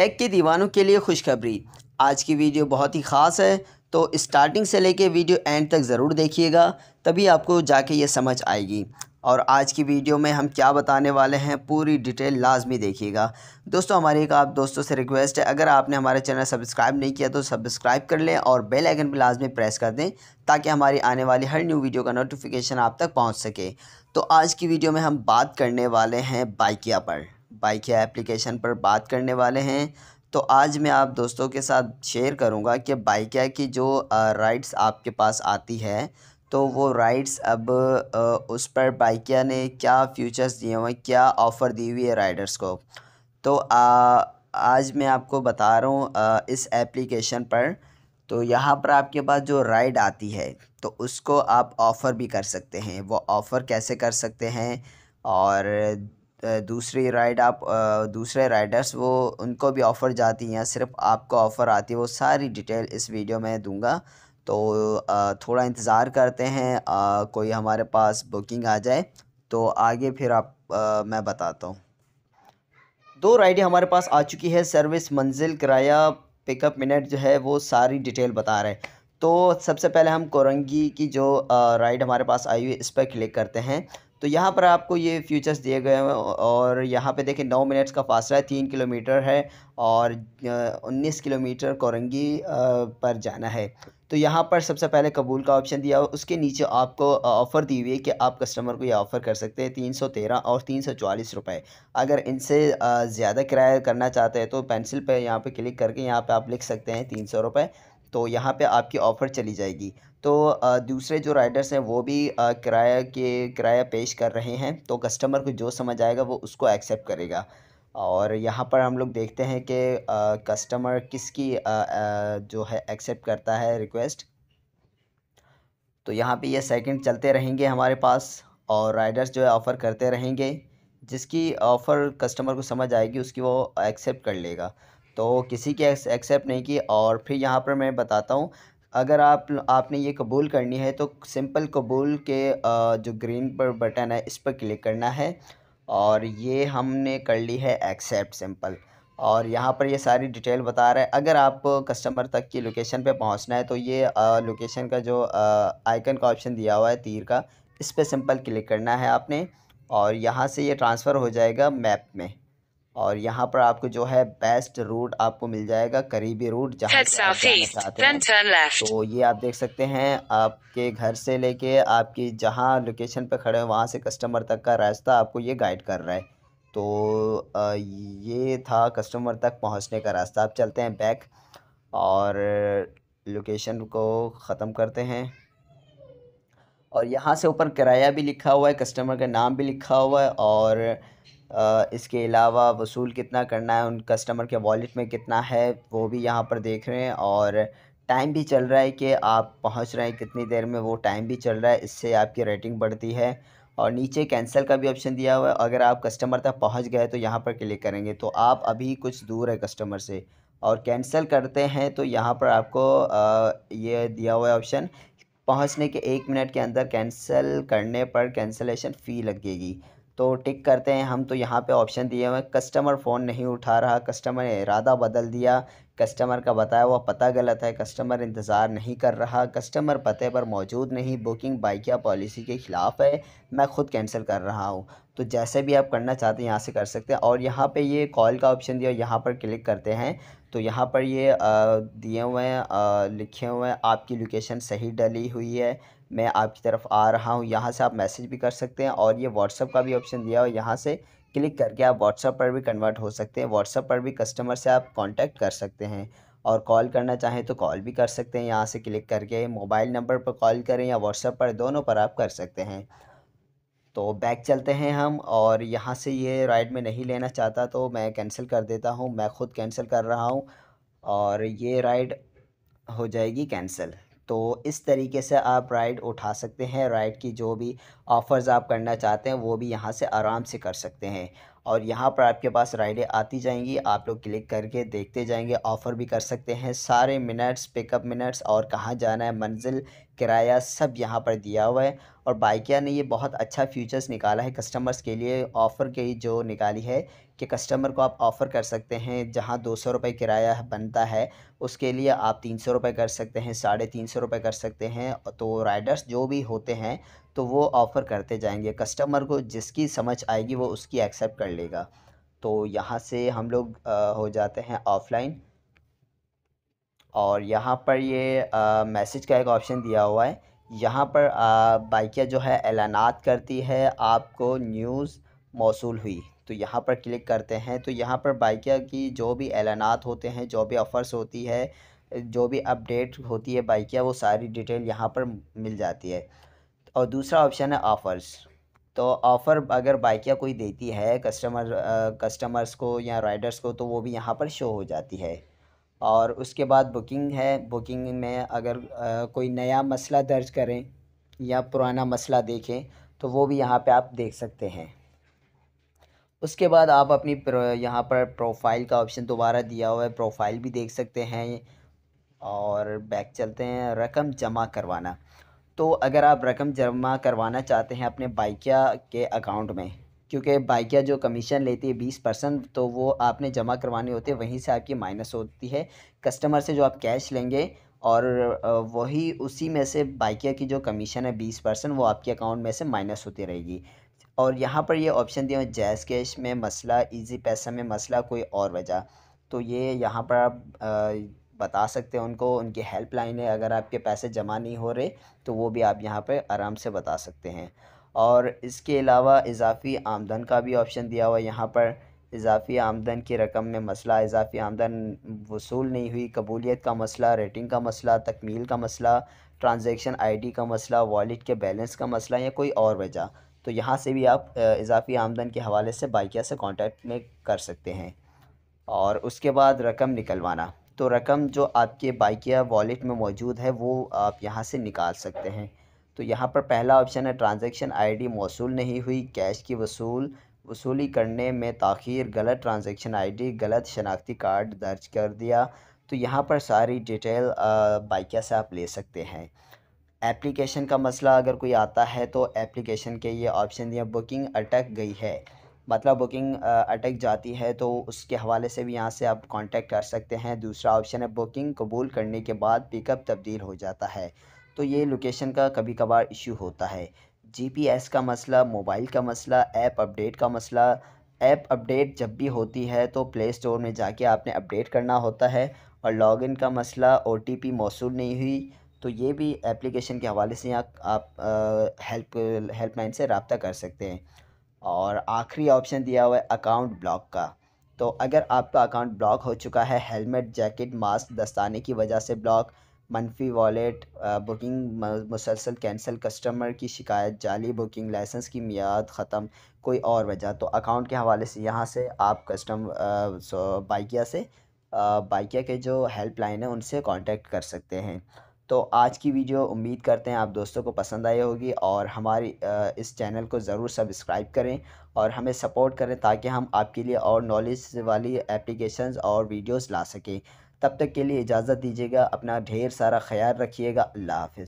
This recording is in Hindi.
टेक के दीवानों के लिए खुशखबरी आज की वीडियो बहुत ही ख़ास है तो स्टार्टिंग से लेके वीडियो एंड तक ज़रूर देखिएगा तभी आपको जाके ये समझ आएगी और आज की वीडियो में हम क्या बताने वाले हैं पूरी डिटेल लाजमी देखिएगा दोस्तों हमारी एक आप दोस्तों से रिक्वेस्ट है अगर आपने हमारा चैनल सब्सक्राइब नहीं किया तो सब्सक्राइब कर लें और बेल आइकन भी लाजमी प्रेस कर दें ताकि हमारी आने वाली हर न्यू वीडियो का नोटिफिकेशन आप तक पहुंच सके तो आज की वीडियो में हम बात करने वाले हैं बाइकिया पर बाइक या एप्लीकेशन पर बात करने वाले हैं तो आज मैं आप दोस्तों के साथ शेयर करूंगा कि बाइकिया की जो राइड्स आपके पास आती है तो वो राइड्स अब उस पर बाइकिया ने क्या फ्यूचर्स दिए हुए हैं क्या ऑफ़र दी हुई है राइडर्स को तो आ, आज मैं आपको बता रहा हूँ इस एप्लीकेशन पर तो यहाँ पर आपके पास जो राइड आती है तो उसको आप ऑफ़र भी कर सकते हैं वो ऑफ़र कैसे कर सकते हैं और दूसरी राइड आप दूसरे राइडर्स वो उनको भी ऑफ़र जाती हैं सिर्फ आपको ऑफ़र आती है वो सारी डिटेल इस वीडियो में दूंगा तो थोड़ा इंतज़ार करते हैं कोई हमारे पास बुकिंग आ जाए तो आगे फिर आप मैं बताता हूँ दो राइडें हमारे पास आ चुकी है सर्विस मंजिल किराया पिकअप मिनट जो है वो सारी डिटेल बता रहे हैं तो सबसे पहले हम कोरंगी की जो राइड हमारे पास आई हुई इस पर क्लिक करते हैं तो यहाँ पर आपको ये फ्यूचर्स दिए गए हैं और यहाँ पे देखें नौ मिनट्स का फासला है तीन किलोमीटर है और उन्नीस किलोमीटर कोरंगी पर जाना है तो यहाँ पर सबसे पहले कबूल का ऑप्शन दिया हुआ उसके नीचे आपको ऑफ़र दी हुई है कि आप कस्टमर को ये ऑफ़र कर सकते हैं तीन सौ तेरह और तीन सौ चालीस रुपये अगर इनसे ज़्यादा किराया करना चाहते हैं तो पेंसिल पे यहाँ पे क्लिक करके यहाँ पे आप लिख सकते हैं तीन सौ रुपये तो यहाँ पे आपकी ऑफ़र चली जाएगी तो दूसरे जो राइडर्स हैं वो भी किराया के किराया पेश कर रहे हैं तो कस्टमर को जो समझ आएगा वो उसको एक्सेप्ट करेगा और यहाँ पर हम लोग देखते हैं कि कस्टमर किसकी जो है एक्सेप्ट करता है रिक्वेस्ट तो यहाँ पे ये सेकंड चलते रहेंगे हमारे पास और राइडर्स जो है ऑफ़र करते रहेंगे जिसकी ऑफ़र कस्टमर को समझ आएगी उसकी वो एक्सेप्ट कर लेगा तो किसी के एक्सेप्ट नहीं की और फिर यहाँ पर मैं बताता हूँ अगर आप आपने ये कबूल करनी है तो सिंपल कबूल के जो ग्रीन पर बटन है इस पर क्लिक करना है और ये हमने कर ली है एक्सेप्ट सिंपल और यहाँ पर ये सारी डिटेल बता रहा है अगर आप कस्टमर तक की लोकेशन पे पहुँचना है तो ये लोकेशन का जो आइकन का ऑप्शन दिया हुआ है तीर का इस पर सिंपल क्लिक करना है आपने और यहाँ से ये ट्रांसफ़र हो जाएगा मैप में और यहाँ पर आपको जो है बेस्ट रूट आपको मिल जाएगा करीबी रूट जहाँ चाहते हैं तो ये आप देख सकते हैं आपके घर से लेके आपकी जहाँ लोकेशन पर खड़े हैं वहाँ से कस्टमर तक का रास्ता आपको ये गाइड कर रहा है तो ये था कस्टमर तक पहुँचने का रास्ता आप चलते हैं बैक और लोकेशन को ख़त्म करते हैं और यहाँ से ऊपर किराया भी लिखा हुआ है कस्टमर का नाम भी लिखा हुआ है और इसके अलावा वसूल कितना करना है उन कस्टमर के वॉलेट में कितना है वो भी यहाँ पर देख रहे हैं और टाइम भी चल रहा है कि आप पहुँच रहे हैं कितनी देर में वो टाइम भी चल रहा है इससे आपकी रेटिंग बढ़ती है और नीचे कैंसिल का भी ऑप्शन दिया हुआ है अगर आप कस्टमर तक पहुंच गए तो यहाँ पर क्लिक करेंगे तो आप अभी कुछ दूर है कस्टमर से और कैंसिल करते हैं तो यहाँ पर आपको ये दिया हुआ है ऑप्शन पहुँचने के एक मिनट के अंदर कैंसिल करने पर कैंसिलेशन फ़ी लगेगी तो टिक करते हैं हम तो यहाँ पे ऑप्शन दिए हुए कस्टमर फ़ोन नहीं उठा रहा कस्टमर ने इरादा बदल दिया कस्टमर का बताया हुआ पता गलत है कस्टमर इंतज़ार नहीं कर रहा कस्टमर पते पर मौजूद नहीं बुकिंग बाइकिया पॉलिसी के ख़िलाफ़ है मैं ख़ुद कैंसिल कर रहा हूँ तो जैसे भी आप करना चाहते हैं यहाँ से कर सकते हैं और यहाँ पर ये कॉल का ऑप्शन दिया यहाँ पर क्लिक करते हैं तो यहाँ पर ये दिए हुए हैं लिखे हुए हैं आपकी लोकेशन सही डली हुई है मैं आपकी तरफ आ रहा हूँ यहाँ से आप मैसेज भी कर सकते हैं और ये व्हाट्सअप का भी ऑप्शन दिया और यहाँ से क्लिक करके आप व्हाट्सअप पर भी कन्वर्ट हो सकते हैं व्हाट्सअप पर भी कस्टमर से आप कॉन्टैक्ट कर सकते हैं और कॉल करना चाहें तो कॉल भी कर सकते हैं यहाँ से क्लिक करके मोबाइल नंबर पर कॉल करें या व्हाट्सअप पर दोनों पर आप कर सकते हैं तो बैक चलते हैं हम और यहाँ से ये राइड में नहीं लेना चाहता तो मैं कैंसिल कर देता हूँ मैं ख़ुद कैंसिल कर रहा हूँ और ये राइड हो जाएगी कैंसिल तो इस तरीके से आप राइड उठा सकते हैं राइड की जो भी ऑफ़र्स आप करना चाहते हैं वो भी यहाँ से आराम से कर सकते हैं और यहाँ पर आपके पास राइडें आती जाएंगी आप लोग क्लिक करके देखते जाएंगे ऑफ़र भी कर सकते हैं सारे मिनट्स पिकअप मिनट्स और कहाँ जाना है मंजिल किराया सब यहाँ पर दिया हुआ है और बाइकिया ने ये बहुत अच्छा फ्यूचर्स निकाला है कस्टमर्स के लिए ऑफ़र की जो निकाली है कि कस्टमर को आप ऑफ़र कर सकते हैं जहाँ दो सौ रुपये किराया बनता है उसके लिए आप तीन सौ रुपये कर सकते हैं साढ़े तीन सौ रुपये कर सकते हैं तो राइडर्स जो भी होते हैं तो वो ऑफ़र करते जाएंगे कस्टमर को जिसकी समझ आएगी वो उसकी एक्सेप्ट कर लेगा तो यहाँ से हम लोग हो जाते हैं ऑफ़लाइन और यहाँ पर ये मैसेज का एक ऑप्शन दिया हुआ है यहाँ पर बाइकिया जो है ऐलानात करती है आपको न्यूज़ मौसू हुई तो यहाँ पर क्लिक करते हैं तो यहाँ पर बाइकिया की जो भी ऐलानात होते हैं जो भी ऑफ़र्स होती है जो भी अपडेट होती है बाइकिया वो सारी डिटेल यहाँ पर मिल जाती है और दूसरा ऑप्शन है ऑफ़र्स तो ऑफ़र अगर बाइकिया कोई देती है कस्टमर आ, कस्टमर्स को या राइडर्स को तो वो भी यहाँ पर शो हो जाती है और उसके बाद बुकिंग है बुकिंग में अगर आ, कोई नया मसला दर्ज करें या पुराना मसला देखें तो वो भी यहाँ पे आप देख सकते हैं उसके बाद आप अपनी यहाँ पर प्रोफाइल का ऑप्शन दोबारा दिया हुआ है प्रोफाइल भी देख सकते हैं और बैक चलते हैं रकम जमा करवाना तो अगर आप रकम जमा करवाना चाहते हैं अपने बाइकिया के अकाउंट में क्योंकि बाइकिया जो कमीशन लेती है बीस परसेंट तो वो आपने जमा करवाने होते हैं वहीं से आपकी माइनस होती है कस्टमर से जो आप कैश लेंगे और वही उसी में से बाइकिया की जो कमीशन है बीस परसेंट वो आपके अकाउंट में से माइनस होती रहेगी और यहाँ पर ये ऑप्शन दिए हैं जैज़ कैश में मसला इजी पैसा में मसला कोई और वजह तो ये यहाँ पर आप बता सकते हैं उनको उनकी हेल्पलाइन है अगर आपके पैसे जमा नहीं हो रहे तो वो भी आप यहाँ पर आराम से बता सकते हैं और इसके अलावा इजाफ़ी आमदन का भी ऑप्शन दिया हुआ यहाँ पर इजाफ़ी आमदन की रकम में मसला इजाफ़ी आमदन वसूल नहीं हुई कबूलियत का मसला रेटिंग का मसला तकमील का मसला आई डी का मसला वॉलेट के बैलेंस का मसला या कोई और वजह तो यहाँ से भी आप इजाफी आमदन के हवाले से बाइकिया से कॉन्टैक्ट में कर सकते हैं और उसके बाद रकम निकलवाना तो रकम जो आपके बाइकिया वॉलेट में मौजूद है वो आप यहाँ से निकाल सकते हैं तो यहाँ पर पहला ऑप्शन है आई डी मौसूल नहीं हुई कैश की वसूल वसूली करने में तख़िर गलत आई आईडी गलत शनाख्ती कार्ड दर्ज कर दिया तो यहाँ पर सारी डिटेल बाइकिया से आप ले सकते हैं एप्लीकेशन का मसला अगर कोई आता है तो एप्लीकेशन के ये ऑप्शन दिया बुकिंग अटक गई है मतलब बुकिंग अटक जाती है तो उसके हवाले से भी यहाँ से आप कांटेक्ट कर सकते हैं दूसरा ऑप्शन है बुकिंग कबूल करने के बाद पिकअप तब्दील हो जाता है तो ये लोकेशन का कभी कभार इशू होता है जीपीएस का मसला मोबाइल का मसला ऐप अपडेट का मसला ऐप अपडेट जब भी होती है तो प्ले स्टोर में जाके आपने अपडेट करना होता है और लॉगिन का मसला ओ टी पी मौसू नहीं हुई तो ये भी एप्लीकेशन के हवाले से आप, आप हेल्प हेल्पलाइन से रबता कर सकते हैं और आखिरी ऑप्शन दिया हुआ है अकाउंट ब्लॉक का तो अगर आपका अकाउंट ब्लॉक हो चुका है हेलमेट जैकेट मास्क दस्ताने की वजह से ब्लॉक मनफी वॉलेट बुकिंग मुसलसल कैंसिल कस्टमर की शिकायत जाली बुकिंग लाइसेंस की मियाद ख़त्म कोई और वजह तो अकाउंट के हवाले से यहाँ से आप कस्टम बाइकिया से बाइकिया के जो हेल्पलाइन है उनसे कांटेक्ट कर सकते हैं तो आज की वीडियो उम्मीद करते हैं आप दोस्तों को पसंद आई होगी और हमारी इस चैनल को ज़रूर सब्सक्राइब करें और हमें सपोर्ट करें ताकि हम आपके लिए और नॉलेज वाली एप्लीकेशंस और वीडियोस ला सकें तब तक के लिए इजाज़त दीजिएगा अपना ढेर सारा ख्याल रखिएगा अल्लाह हाफ़